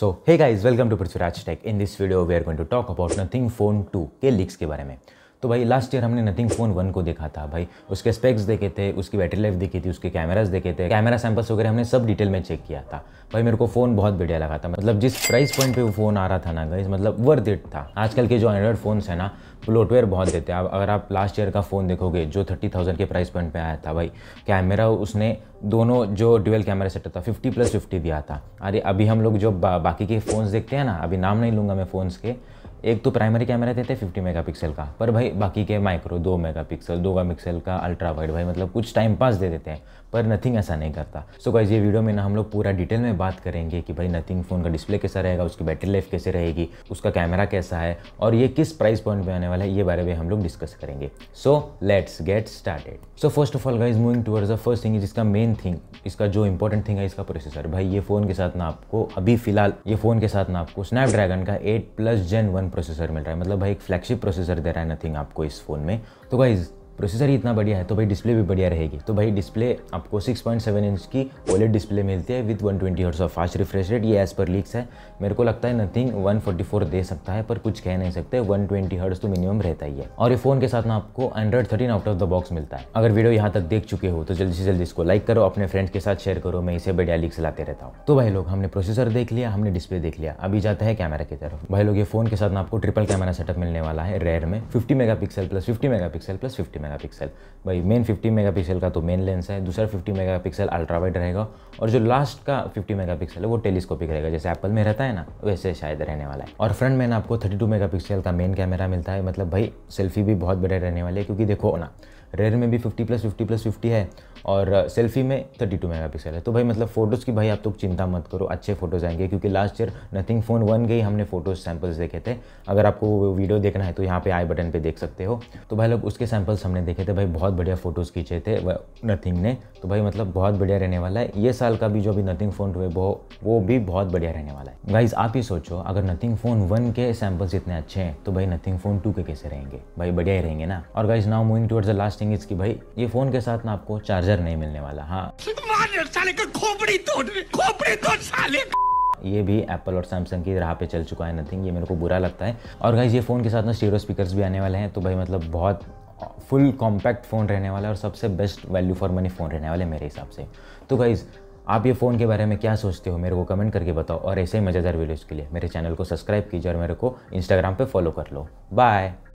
सो है इज welcome to Prithviraj tech in this video we are going to talk about Nothing phone two के leaks के बारे में तो भाई लास्ट ईयर हमने नथिंग फ़ोन वन को देखा था भाई उसके स्पेक्स देखे थे उसकी बैटरी लाइफ देखी थी उसके कैमराज देखे थे कैमरा सैम्पल्स वगैरह हमने सब डिटेल में चेक किया था भाई मेरे को फ़ोन बहुत बढ़िया लगा था मतलब जिस प्राइस पॉइंट पे वो फ़ोन आ रहा था ना गाइज मतलब वर्थ इट था आजकल के जो एंड्रॉइड फ़ोन्स है ना प्लोटवेयर बहुत देते हैं अब अगर आप लास्ट ईयर का फ़ोन देखोगे जो थर्टी थाउजेंड के प्राइस पॉइंट पर आया था भाई कैमरा उसने दोनों जो डुअल कैमरा सेट था फिफ्टी प्लस फिफ्टी दिया था अरे अभी हम लोग जो बाकी के फ़ोन्स देखते हैं ना अभी नाम नहीं लूँगा मैं फ़ोन्स के एक तो प्राइमरी कैमरा देते हैं फिफ्टी मेगापिक्सल का पर भाई बाकी के माइक्रो दो मेगापिक्सल दो मेगापिक्सल का अल्ट्रा वाइड भाई मतलब कुछ टाइम पास दे देते हैं पर नथिंग ऐसा नहीं करता सो so गाइज ये वीडियो में ना हम लोग पूरा डिटेल में बात करेंगे कि भाई नथिंग फ़ोन का डिस्प्ले कैसा रहेगा उसकी बैटरी लाइफ कैसे रहेगी उसका कैमरा कैसा है और ये किस प्राइस पॉइंट पे आने वाला है ये बारे में हम लोग डिस्कस करेंगे so let's get started so first of all guys moving towards the first thing इसका मेन थिंग इसका जो इंपॉर्टेंट थिंग है इसका प्रोसेसर भाई ये फ़ोन के साथ ना आपको अभी फिलहाल ये फ़ोन के साथ ना आपको स्नैपड्रैगन का eight plus gen one processor मिल रहा है मतलब भाई एक फ्लैगशिप प्रोसेसर दे रहा है नथिंग आपको इस फ़ोन में तो गाइज़ प्रोसेसर ही इतना बढ़िया है तो भाई डिस्प्ले भी बढ़िया रहेगी तो भाई डिस्प्ले आपको 6.7 इंच की ओलेट डिस्प्ले मिलती है with 120 twenty hertz of fast refresh rate ये एज पर लीक्स है मेरे को लगता है नथिंग 144 दे सकता है पर कुछ कह नहीं सकते 120 ट्वेंटी हर्ट्स तो मिनिमम रहता ही है और ये फोन के साथ ना आपको Android thirteen out of the box मिलता है अगर वीडियो यहाँ तक देख चुके हो तो जल्दी से जल्दी इसको लाइक करो अपने फ्रेंड्स के साथ शेयर करो मैं इसे बढ़िया लीक्स लाते रहता हूँ तो भाई लोग हमने प्रोसेसर देख लिया हमने डिस्प्ले देख लिया अभी जाता है कैमरा की तरफ भाई लोग ये फोन के साथ ना आपको ट्रिपल कैमरा सेटअप मिलने वाला है रेयर में fifty mega plus fifty mega plus fifty megapixel भाई मेन 50 मेगापिक्सल का तो मेन लेंस है दूसरा 50 मेगापिक्सल अल्ट्रा वाइड रहेगा और जो लास्ट का 50 मेगापिक्सल है वो टेलीस्कोपिक रहेगा जैसे एप्पल में रहता है ना वैसे शायद रहने वाला है और फ्रंट में ना आपको 32 मेगापिक्सल का मेन कैमरा मिलता है मतलब भाई सेल्फी भी बहुत बड़े रहने वाले है क्योंकि देखो ना रेयर में भी 50 प्लस 50 प्लस 50 है और सेल्फी uh, में 32 मेगापिक्सल है तो भाई मतलब फ़ोटोज़ की भाई आप तो चिंता मत करो अच्छे फोटोज़ आएंगे क्योंकि last year Nothing phone one के ही हमने फ़ोटोज़ सैम्पल्स देखे थे अगर आपको वीडियो देखना है तो यहाँ पे आई बटन पे देख सकते हो तो भाई लोग उसके सैम्पल्स हमने सामने देखे थे भाई बहुत बढ़िया फ़ोटोज़ खींचे थे नथिंग ने तो भाई मतलब बहुत बढ़िया रहने वाला है ये साल का भी जो भी नथिंग फ़ोन हुए वो वो भी बहुत बढ़िया रहने वाला है गाइज आप ही सोचो अगर नथिंग फ़ोन वन के सैम्पल्स इतने अच्छे हैं तो भाई नथिंग फ़ोन टू के कैसे रहेंगे भाई बढ़िया ही रहेंगे ना और guys now moving towards the last thing is की भाई ये फ़ोन के साथ ना आपको चार्जर नहीं मिलने वाला हाँ साले का खोपड़ी तोड़ खोपड़ी तोड़ साले ये भी एप्पल और सैमसंग की राह पे चल चुका है नथिंग ये मेरे को बुरा लगता है और गाइज ये फ़ोन के साथ ना स्टीरो स्पीकर्स भी आने वाले हैं तो भाई मतलब बहुत फुल कॉम्पैक्ट फ़ोन रहने वाला है और सबसे best value for money phone रहने वाला है मेरे हिसाब से तो गाइज़ आप ये फ़ोन के बारे में क्या सोचते हो मेरे को कमेंट करके बताओ और ऐसे ही मज़ेदार वीडियोज़ के लिए मेरे चैनल को सब्सक्राइब कीजिए और मेरे को इंस्टाग्राम पर फॉलो कर लो बाय